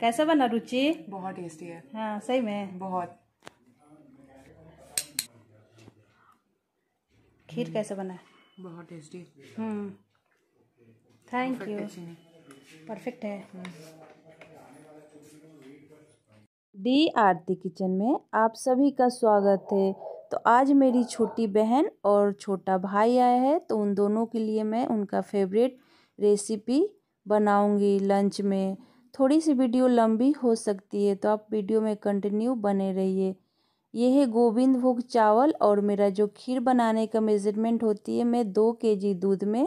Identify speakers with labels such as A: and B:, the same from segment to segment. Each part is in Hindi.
A: कैसा बना रुचि बहुत टेस्टी है हाँ सही में बहुत खीर कैसे बना है बहुत tasty hmm thank you perfect है हम्म। डी आरती किचन में आप सभी का स्वागत है तो आज मेरी छोटी बहन और छोटा भाई आया है तो उन दोनों के लिए मैं उनका फेवरेट रेसिपी बनाऊंगी लंच में थोड़ी सी वीडियो लंबी हो सकती है तो आप वीडियो में कंटिन्यू बने रहिए यह है गोविंद भोग चावल और मेरा जो खीर बनाने का मेज़रमेंट होती है मैं दो के जी दूध में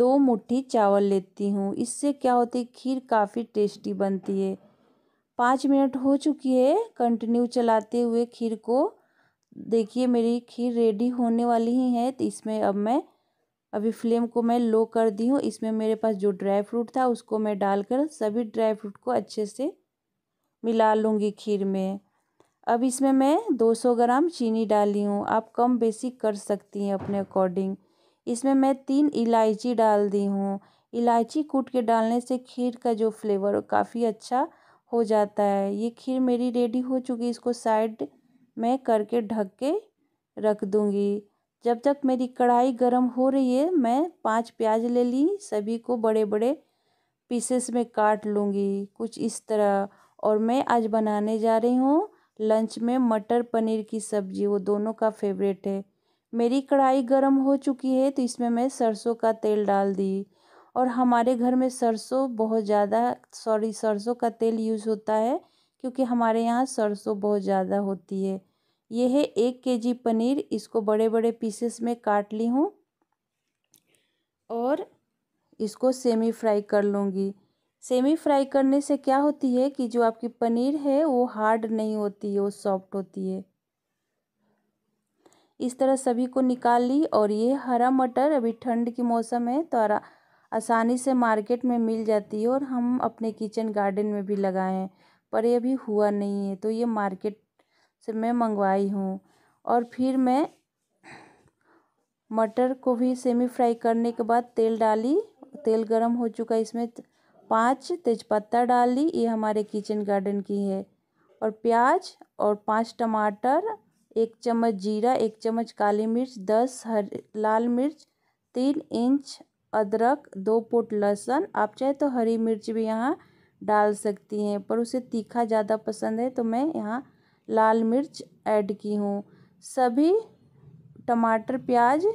A: दो मुट्ठी चावल लेती हूँ इससे क्या होती है खीर काफ़ी टेस्टी बनती है पाँच मिनट हो चुकी है कंटिन्यू चलाते हुए खीर को देखिए मेरी खीर रेडी होने वाली ही है तो इसमें अब मैं अभी फ्लेम को मैं लो कर दी हूँ इसमें मेरे पास जो ड्राई फ्रूट था उसको मैं डालकर सभी ड्राई फ्रूट को अच्छे से मिला लूँगी खीर में अब इसमें मैं 200 ग्राम चीनी डाली हूँ आप कम बेसी कर सकती हैं अपने अकॉर्डिंग इसमें मैं तीन इलायची डाल दी हूँ इलायची कूट के डालने से खीर का जो फ्लेवर काफ़ी अच्छा हो जाता है ये खीर मेरी रेडी हो चुकी इसको साइड में करके ढक के रख दूँगी जब तक मेरी कढ़ाई गर्म हो रही है मैं पांच प्याज ले ली सभी को बड़े बड़े पीसेस में काट लूँगी कुछ इस तरह और मैं आज बनाने जा रही हूँ लंच में मटर पनीर की सब्ज़ी वो दोनों का फेवरेट है मेरी कढ़ाई गर्म हो चुकी है तो इसमें मैं सरसों का तेल डाल दी और हमारे घर में सरसों बहुत ज़्यादा सॉरी सरसों का तेल यूज़ होता है क्योंकि हमारे यहाँ सरसों बहुत ज़्यादा होती है ये है एक के जी पनीर इसको बड़े बड़े पीसेस में काट ली हूँ और इसको सेमी फ्राई कर लूँगी सेमी फ्राई करने से क्या होती है कि जो आपकी पनीर है वो हार्ड नहीं होती है वो सॉफ्ट होती है इस तरह सभी को निकाल ली और ये हरा मटर अभी ठंड की मौसम है तो आसानी से मार्केट में मिल जाती है और हम अपने किचन गार्डन में भी लगाए हैं पर ये अभी हुआ नहीं है तो ये मार्केट से मैं मंगवाई हूँ और फिर मैं मटर को भी सेमी फ्राई करने के बाद तेल डाली तेल गरम हो चुका इसमें पांच तेज़पत्ता डाली ये हमारे किचन गार्डन की है और प्याज और पांच टमाटर एक चम्मच जीरा एक चम्मच काली मिर्च दस हर लाल मिर्च तीन इंच अदरक दो पोट लहसुन आप चाहे तो हरी मिर्च भी यहाँ डाल सकती हैं पर उसे तीखा ज़्यादा पसंद है तो मैं यहाँ लाल मिर्च ऐड की हूँ सभी टमाटर प्याज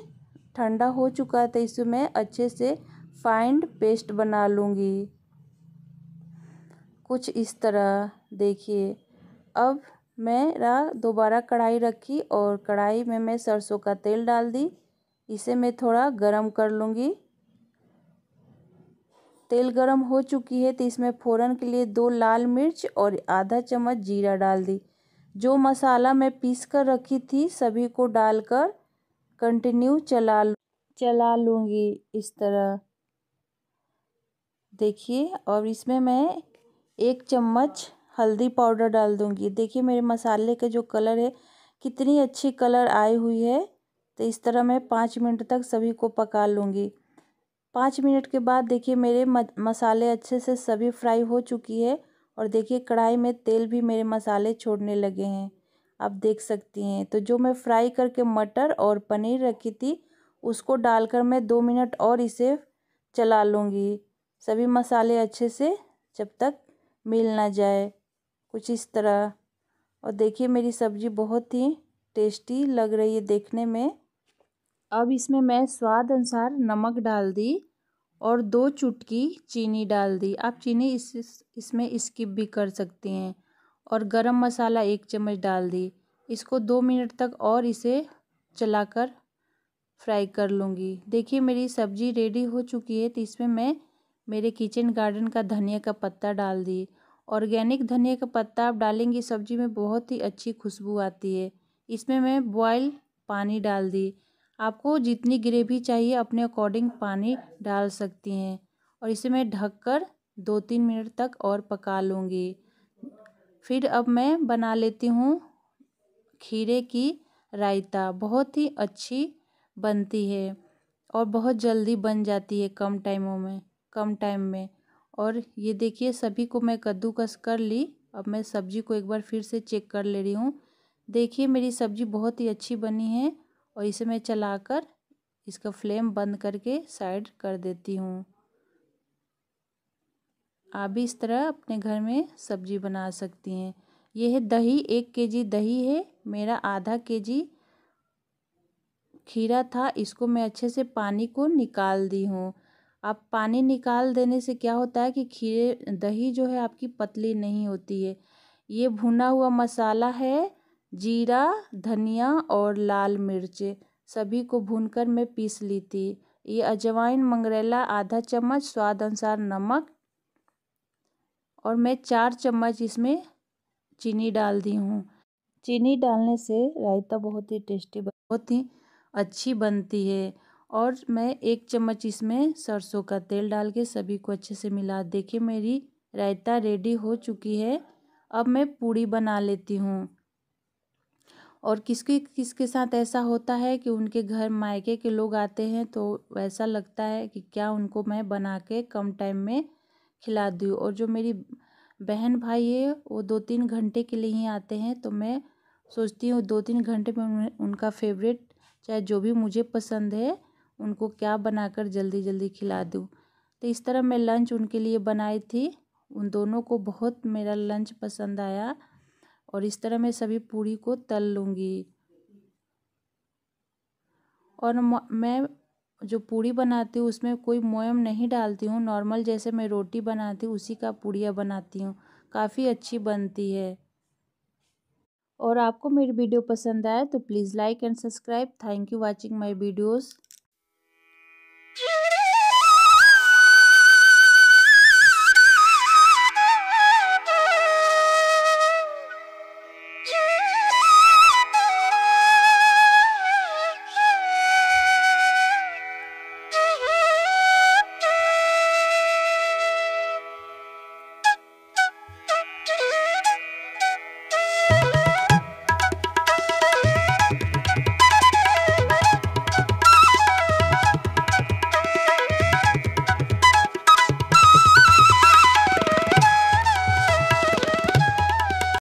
A: ठंडा हो चुका था तो इसे मैं अच्छे से फाइंड पेस्ट बना लूँगी कुछ इस तरह देखिए अब मेरा दोबारा कढ़ाई रखी और कढ़ाई में मैं सरसों का तेल डाल दी इसे मैं थोड़ा गरम कर लूँगी तेल गरम हो चुकी है तो इसमें फ़ौरन के लिए दो लाल मिर्च और आधा चम्मच जीरा डाल दी जो मसाला मैं पीस कर रखी थी सभी को डालकर कंटिन्यू चला चला लूँगी इस तरह देखिए और इसमें मैं एक चम्मच हल्दी पाउडर डाल दूँगी देखिए मेरे मसाले के जो कलर है कितनी अच्छी कलर आई हुई है तो इस तरह मैं पाँच मिनट तक सभी को पका लूँगी पाँच मिनट के बाद देखिए मेरे मसाले अच्छे से सभी फ्राई हो चुकी है और देखिए कढ़ाई में तेल भी मेरे मसाले छोड़ने लगे हैं आप देख सकती हैं तो जो मैं फ्राई करके मटर और पनीर रखी थी उसको डालकर मैं दो मिनट और इसे चला लूँगी सभी मसाले अच्छे से जब तक मिल ना जाए कुछ इस तरह और देखिए मेरी सब्ज़ी बहुत ही टेस्टी लग रही है देखने में अब इसमें मैं स्वाद अनुसार नमक डाल दी और दो चुटकी चीनी डाल दी आप चीनी इस इसमें स्किप भी कर सकते हैं और गरम मसाला एक चम्मच डाल दी इसको दो मिनट तक और इसे चलाकर फ्राई कर लूँगी देखिए मेरी सब्ज़ी रेडी हो चुकी है तो इसमें मैं मेरे किचन गार्डन का धनिया का पत्ता डाल दी ऑर्गेनिक धनिया का पत्ता आप डालेंगे सब्ज़ी में बहुत ही अच्छी खुशबू आती है इसमें मैं बॉयल पानी डाल दी आपको जितनी ग्रेवी चाहिए अपने अकॉर्डिंग पानी डाल सकती हैं और इसे मैं ढक कर दो तीन मिनट तक और पका लूँगी फिर अब मैं बना लेती हूँ खीरे की रायता बहुत ही अच्छी बनती है और बहुत जल्दी बन जाती है कम टाइमों में कम टाइम में और ये देखिए सभी को मैं कद्दूकस कर ली अब मैं सब्ज़ी को एक बार फिर से चेक कर ले रही हूँ देखिए मेरी सब्ज़ी बहुत ही अच्छी बनी है और इसे मैं चलाकर इसका फ्लेम बंद करके साइड कर देती हूँ आप भी इस तरह अपने घर में सब्जी बना सकती हैं यह है दही एक केजी दही है मेरा आधा केजी खीरा था इसको मैं अच्छे से पानी को निकाल दी हूँ आप पानी निकाल देने से क्या होता है कि खीरे दही जो है आपकी पतली नहीं होती है ये भुना हुआ मसाला है जीरा धनिया और लाल मिर्च सभी को भूनकर मैं पीस ली थी ये अजवाइन मंगरेला आधा चम्मच स्वाद अनुसार नमक और मैं चार चम्मच इसमें चीनी डाल दी हूँ चीनी डालने से रायता बहुत ही टेस्टी बहुत ही अच्छी बनती है और मैं एक चम्मच इसमें सरसों का तेल डाल के सभी को अच्छे से मिला देखिए मेरी रायता रेडी हो चुकी है अब मैं पूड़ी बना लेती हूँ और किसके किसके साथ ऐसा होता है कि उनके घर मायके के लोग आते हैं तो वैसा लगता है कि क्या उनको मैं बना के कम टाइम में खिला दूँ और जो मेरी बहन भाई है वो दो तीन घंटे के लिए ही आते हैं तो मैं सोचती हूँ दो तीन घंटे में उनका फेवरेट चाहे जो भी मुझे पसंद है उनको क्या बनाकर जल्दी जल्दी खिला दूँ तो इस तरह मैं लंच उनके लिए बनाई थी उन दोनों को बहुत मेरा लंच पसंद आया और इस तरह मैं सभी पूरी को तल लूँगी और मैं जो पूड़ी बनाती हूँ उसमें कोई मोयम नहीं डालती हूँ नॉर्मल जैसे मैं रोटी बनाती हूँ उसी का पूड़ियाँ बनाती हूँ काफ़ी अच्छी बनती है और आपको मेरी वीडियो पसंद आए तो please like and subscribe thank you watching my videos